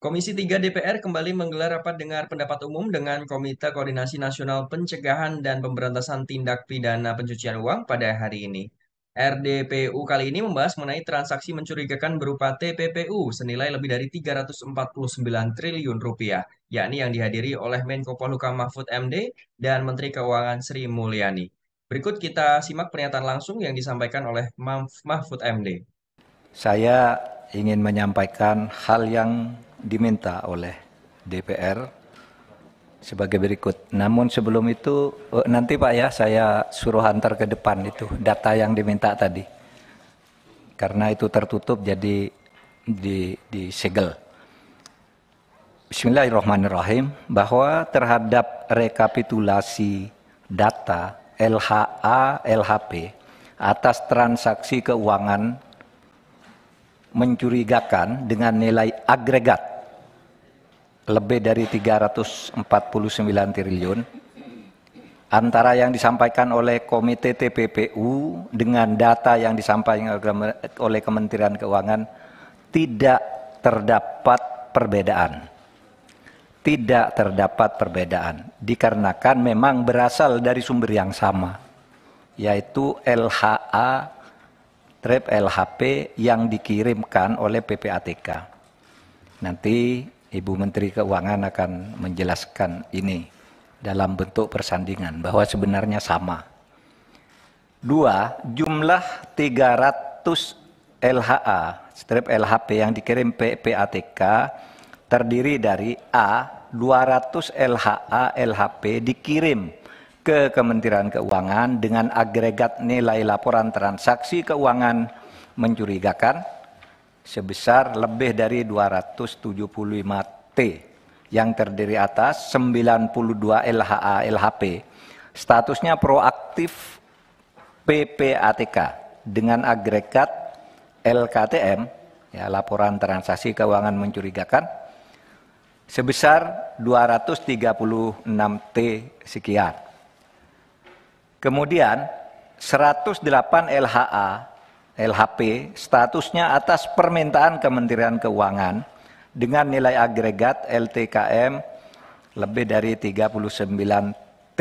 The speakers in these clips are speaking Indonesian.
Komisi 3 DPR kembali menggelar rapat dengar pendapat umum dengan Komite Koordinasi Nasional Pencegahan dan Pemberantasan Tindak Pidana Pencucian Uang pada hari ini. RDPU kali ini membahas mengenai transaksi mencurigakan berupa TPPU senilai lebih dari 349 triliun rupiah, yakni yang dihadiri oleh Menko Polhukam Mahfud MD dan Menteri Keuangan Sri Mulyani. Berikut kita simak pernyataan langsung yang disampaikan oleh Mahfud MD. Saya ingin menyampaikan hal yang diminta oleh DPR sebagai berikut. Namun sebelum itu eh, nanti Pak ya saya suruh antar ke depan itu data yang diminta tadi. Karena itu tertutup jadi di disegel. Bismillahirrahmanirrahim bahwa terhadap rekapitulasi data LHA LHP atas transaksi keuangan mencurigakan dengan nilai agregat lebih dari 349 triliun antara yang disampaikan oleh Komite TPPU dengan data yang disampaikan oleh Kementerian Keuangan tidak terdapat perbedaan. Tidak terdapat perbedaan dikarenakan memang berasal dari sumber yang sama yaitu LHA TREP LHP yang dikirimkan oleh PPATK. Nanti Ibu Menteri Keuangan akan menjelaskan ini dalam bentuk persandingan bahwa sebenarnya sama. Dua, jumlah 300 LHA, strip LHP yang dikirim PPATK terdiri dari A, 200 LHA LHP dikirim ke Kementerian Keuangan dengan agregat nilai laporan transaksi keuangan mencurigakan sebesar lebih dari 275 T yang terdiri atas 92 LHA LHP statusnya proaktif PPATK dengan agregat LKTM ya laporan transaksi keuangan mencurigakan sebesar 236 T sekian. Kemudian 108 LHA LHP statusnya atas permintaan Kementerian Keuangan dengan nilai agregat LTKM lebih dari 39 T.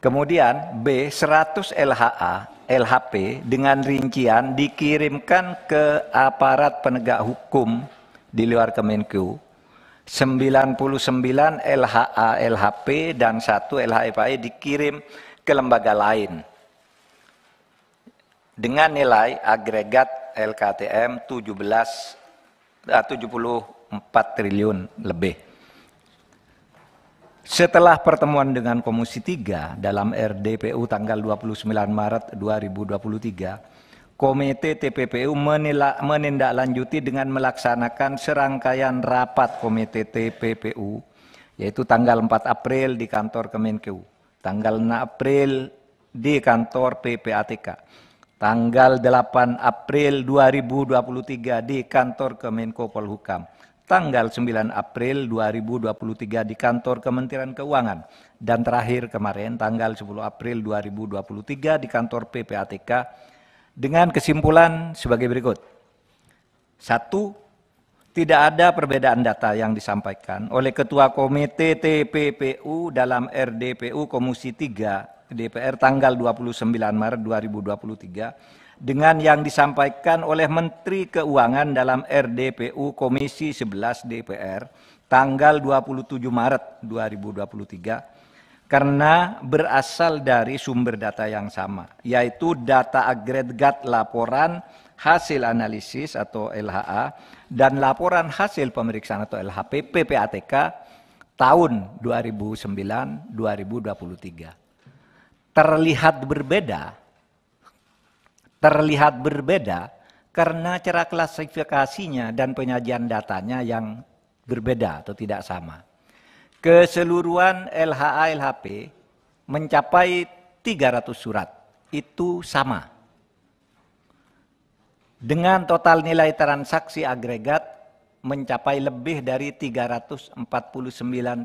Kemudian B 100 LHA LHP dengan rincian dikirimkan ke aparat penegak hukum di luar Kemenku 99 LHA LHP dan 1 LHFI e dikirim ke lembaga lain dengan nilai agregat LKTM 17 74 triliun lebih. Setelah pertemuan dengan Komisi 3 dalam RDPU tanggal 29 Maret 2023, Komite TPPU menindaklanjuti dengan melaksanakan serangkaian rapat Komite TPPU yaitu tanggal 4 April di kantor Kemenkeu, tanggal 6 April di kantor PPATK, tanggal 8 April 2023 di kantor Kemenko Polhukam, tanggal 9 April 2023 di kantor Kementerian Keuangan, dan terakhir kemarin tanggal 10 April 2023 di kantor PPATK dengan kesimpulan sebagai berikut. Satu, tidak ada perbedaan data yang disampaikan oleh Ketua Komite TPPU dalam RDPU Komisi 3 DPR tanggal 29 Maret 2023 dengan yang disampaikan oleh Menteri Keuangan dalam RDPU Komisi 11 DPR tanggal 27 Maret 2023 karena berasal dari sumber data yang sama yaitu data agregat laporan hasil analisis atau LHA dan laporan hasil pemeriksaan atau LHP PPATK tahun 2009 2023 terlihat berbeda, terlihat berbeda karena cara klasifikasinya dan penyajian datanya yang berbeda atau tidak sama. Keseluruhan LHA LHP mencapai 300 surat. Itu sama. Dengan total nilai transaksi agregat mencapai lebih dari 349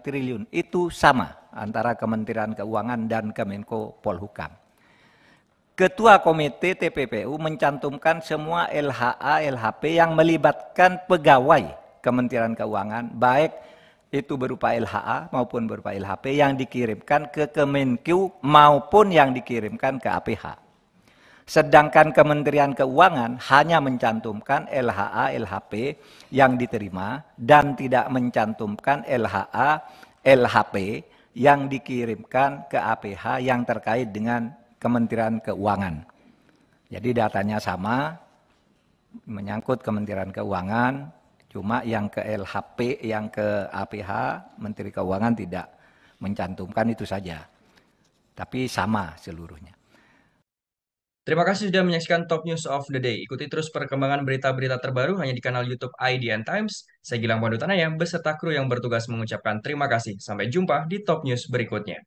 triliun. Itu sama antara Kementerian Keuangan dan Kemenko Polhukam. Ketua Komite TPPU mencantumkan semua LHA, LHP yang melibatkan pegawai Kementerian Keuangan, baik itu berupa LHA maupun berupa LHP yang dikirimkan ke Kemenkeu maupun yang dikirimkan ke APH. Sedangkan Kementerian Keuangan hanya mencantumkan LHA, LHP yang diterima dan tidak mencantumkan LHA, LHP yang dikirimkan ke APH yang terkait dengan Kementerian Keuangan. Jadi datanya sama, menyangkut Kementerian Keuangan, cuma yang ke LHP, yang ke APH, Menteri Keuangan tidak mencantumkan itu saja. Tapi sama seluruhnya. Terima kasih sudah menyaksikan Top News of the Day. Ikuti terus perkembangan berita-berita terbaru hanya di kanal YouTube IDN Times. Saya Gilang Pandu Tanaya, beserta kru yang bertugas mengucapkan terima kasih. Sampai jumpa di Top News berikutnya.